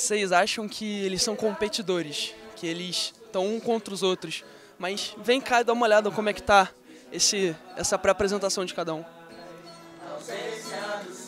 vocês acham que eles são competidores, que eles estão um contra os outros. Mas vem cá e dá uma olhada como é que tá esse, essa pré-apresentação de cada um. É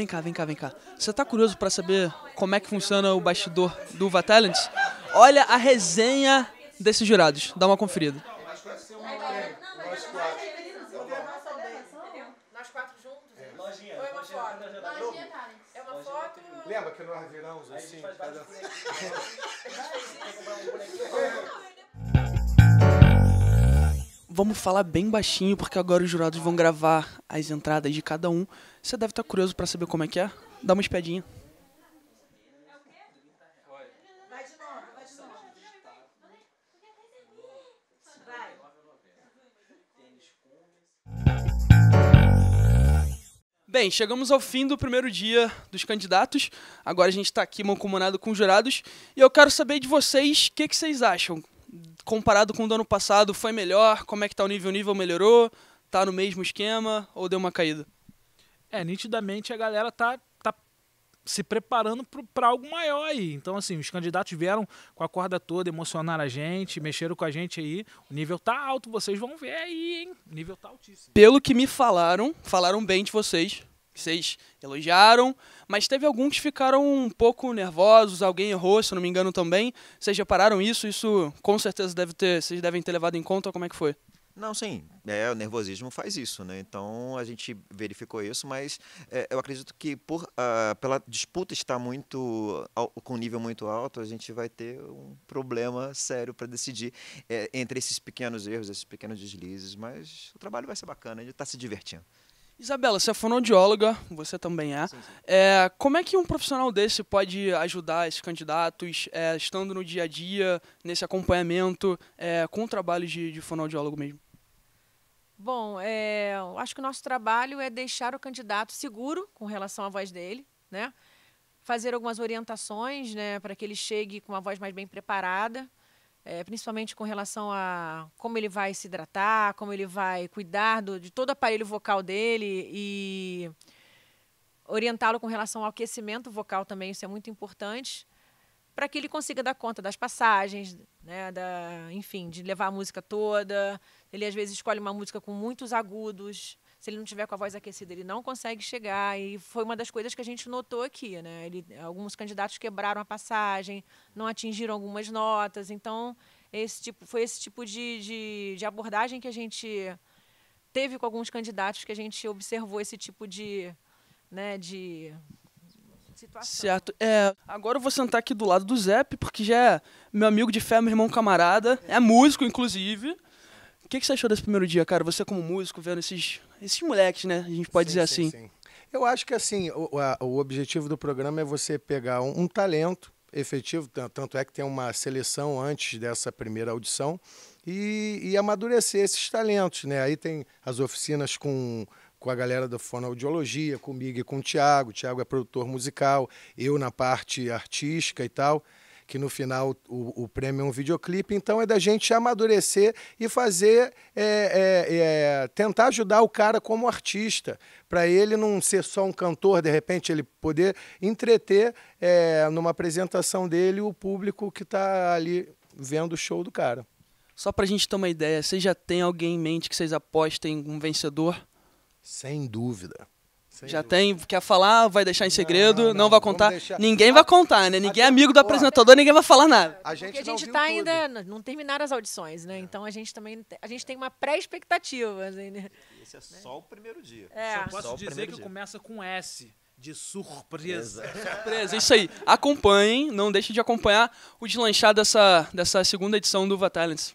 Vem cá, vem cá, vem cá. Você tá curioso para saber como é que funciona o bastidor do Uva Talents? Olha a resenha desses jurados. Dá uma conferida. Lembra que nós viramos assim? Vamos falar bem baixinho, porque agora os jurados vão gravar as entradas de cada um. Você deve estar curioso para saber como é que é. Dá uma espiadinha. Bem, chegamos ao fim do primeiro dia dos candidatos. Agora a gente está aqui mancomunado com os jurados. E eu quero saber de vocês o que, que, vocês acham comparado com o do ano passado, foi melhor? Como é que tá o nível? O nível melhorou? Tá no mesmo esquema ou deu uma caída? É, nitidamente a galera tá, tá se preparando para algo maior aí. Então, assim, os candidatos vieram com a corda toda, emocionaram a gente, mexeram com a gente aí. O nível tá alto, vocês vão ver aí, hein? O nível tá altíssimo. Pelo que me falaram, falaram bem de vocês vocês elogiaram, mas teve alguns que ficaram um pouco nervosos, alguém errou, se não me engano também. Vocês repararam isso? Isso com certeza deve ter, vocês devem ter levado em conta como é que foi? Não, sim, é, o nervosismo faz isso, né? Então a gente verificou isso, mas é, eu acredito que por, uh, pela disputa estar muito com nível muito alto, a gente vai ter um problema sério para decidir é, entre esses pequenos erros, esses pequenos deslizes, mas o trabalho vai ser bacana, a gente está se divertindo. Isabela, você é fonoaudióloga, você também é. Sim, sim. é. Como é que um profissional desse pode ajudar esses candidatos, é, estando no dia a dia, nesse acompanhamento, é, com o trabalho de, de fonoaudiólogo mesmo? Bom, é, acho que o nosso trabalho é deixar o candidato seguro com relação à voz dele, né? Fazer algumas orientações, né, para que ele chegue com uma voz mais bem preparada, é, principalmente com relação a como ele vai se hidratar, como ele vai cuidar do, de todo o aparelho vocal dele e orientá-lo com relação ao aquecimento vocal também, isso é muito importante, para que ele consiga dar conta das passagens, né, da, enfim, de levar a música toda. Ele às vezes escolhe uma música com muitos agudos, se ele não tiver com a voz aquecida, ele não consegue chegar. E foi uma das coisas que a gente notou aqui, né? Ele, alguns candidatos quebraram a passagem, não atingiram algumas notas. Então, esse tipo, foi esse tipo de, de, de abordagem que a gente teve com alguns candidatos que a gente observou esse tipo de, né, de situação. Certo. É, agora eu vou sentar aqui do lado do Zé, porque já é meu amigo de fé, meu irmão camarada, é músico, inclusive que, que você achou desse primeiro dia, cara? Você como músico, vendo esses, esses moleques, né? A gente pode sim, dizer sim, assim. Sim. Eu acho que assim, o, a, o objetivo do programa é você pegar um, um talento efetivo, tanto é que tem uma seleção antes dessa primeira audição, e, e, amadurecer esses talentos. Né? Aí tem as oficinas com, com a galera da fonoaudiologia, comigo e com o Tiago. O Tiago é produtor musical, eu na parte artística e tal que no final o, o prêmio é um videoclipe. Então é da gente amadurecer e fazer, é, é, é, tentar ajudar o cara como artista, para ele não ser só um cantor, de repente ele poder entreter é, numa apresentação dele o público que está ali vendo o show do cara. Só para a gente ter uma ideia, vocês já tem alguém em mente que vocês apostem um vencedor? Sem dúvida. Sem já dúvida. tem, quer falar, vai deixar em segredo, não, não, não vai contar. Deixar... Ninguém vai contar, né? Ninguém é amigo do apresentador, ninguém vai falar nada. A gente Porque a gente tá tudo. ainda. Não terminaram as audições, né? É. Então a gente também. A gente tem uma pré-expectativa, assim, né? Esse é só o primeiro dia. É. Só posso só dizer que dia. começa com S de surpresa. surpresa, isso aí. Acompanhem, não deixem de acompanhar o deslanchar dessa, dessa segunda edição do Vatalians.